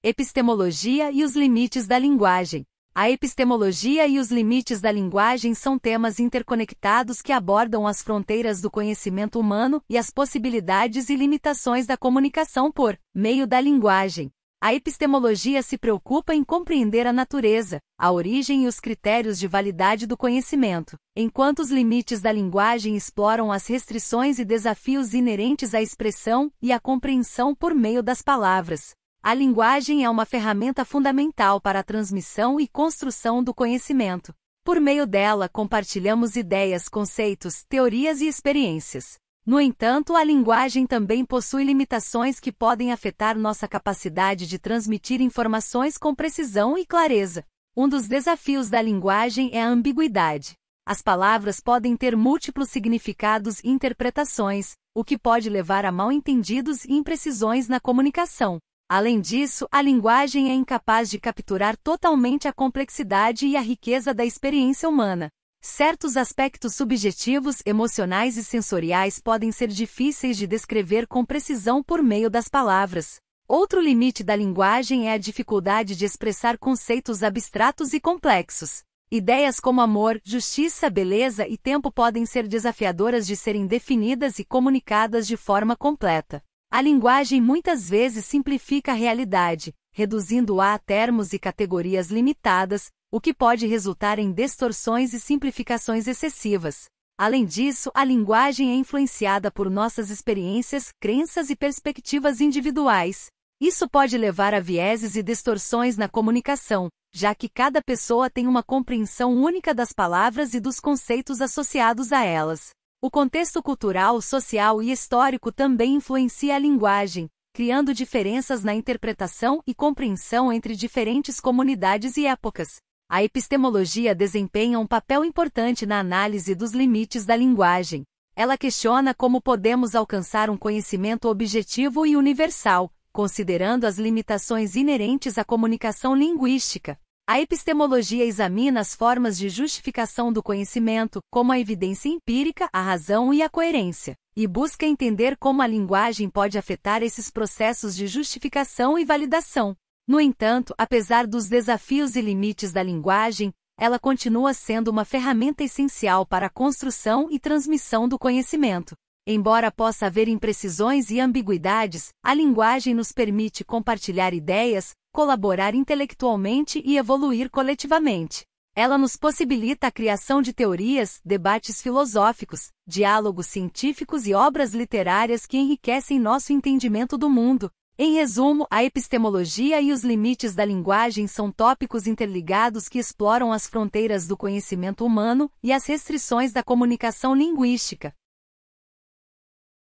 Epistemologia e os limites da linguagem. A epistemologia e os limites da linguagem são temas interconectados que abordam as fronteiras do conhecimento humano e as possibilidades e limitações da comunicação por meio da linguagem. A epistemologia se preocupa em compreender a natureza, a origem e os critérios de validade do conhecimento, enquanto os limites da linguagem exploram as restrições e desafios inerentes à expressão e à compreensão por meio das palavras. A linguagem é uma ferramenta fundamental para a transmissão e construção do conhecimento. Por meio dela, compartilhamos ideias, conceitos, teorias e experiências. No entanto, a linguagem também possui limitações que podem afetar nossa capacidade de transmitir informações com precisão e clareza. Um dos desafios da linguagem é a ambiguidade. As palavras podem ter múltiplos significados e interpretações, o que pode levar a mal-entendidos e imprecisões na comunicação. Além disso, a linguagem é incapaz de capturar totalmente a complexidade e a riqueza da experiência humana. Certos aspectos subjetivos, emocionais e sensoriais podem ser difíceis de descrever com precisão por meio das palavras. Outro limite da linguagem é a dificuldade de expressar conceitos abstratos e complexos. Ideias como amor, justiça, beleza e tempo podem ser desafiadoras de serem definidas e comunicadas de forma completa. A linguagem muitas vezes simplifica a realidade, reduzindo-a a termos e categorias limitadas, o que pode resultar em distorções e simplificações excessivas. Além disso, a linguagem é influenciada por nossas experiências, crenças e perspectivas individuais. Isso pode levar a vieses e distorções na comunicação, já que cada pessoa tem uma compreensão única das palavras e dos conceitos associados a elas. O contexto cultural, social e histórico também influencia a linguagem, criando diferenças na interpretação e compreensão entre diferentes comunidades e épocas. A epistemologia desempenha um papel importante na análise dos limites da linguagem. Ela questiona como podemos alcançar um conhecimento objetivo e universal, considerando as limitações inerentes à comunicação linguística. A epistemologia examina as formas de justificação do conhecimento, como a evidência empírica, a razão e a coerência, e busca entender como a linguagem pode afetar esses processos de justificação e validação. No entanto, apesar dos desafios e limites da linguagem, ela continua sendo uma ferramenta essencial para a construção e transmissão do conhecimento. Embora possa haver imprecisões e ambiguidades, a linguagem nos permite compartilhar ideias, colaborar intelectualmente e evoluir coletivamente. Ela nos possibilita a criação de teorias, debates filosóficos, diálogos científicos e obras literárias que enriquecem nosso entendimento do mundo. Em resumo, a epistemologia e os limites da linguagem são tópicos interligados que exploram as fronteiras do conhecimento humano e as restrições da comunicação linguística.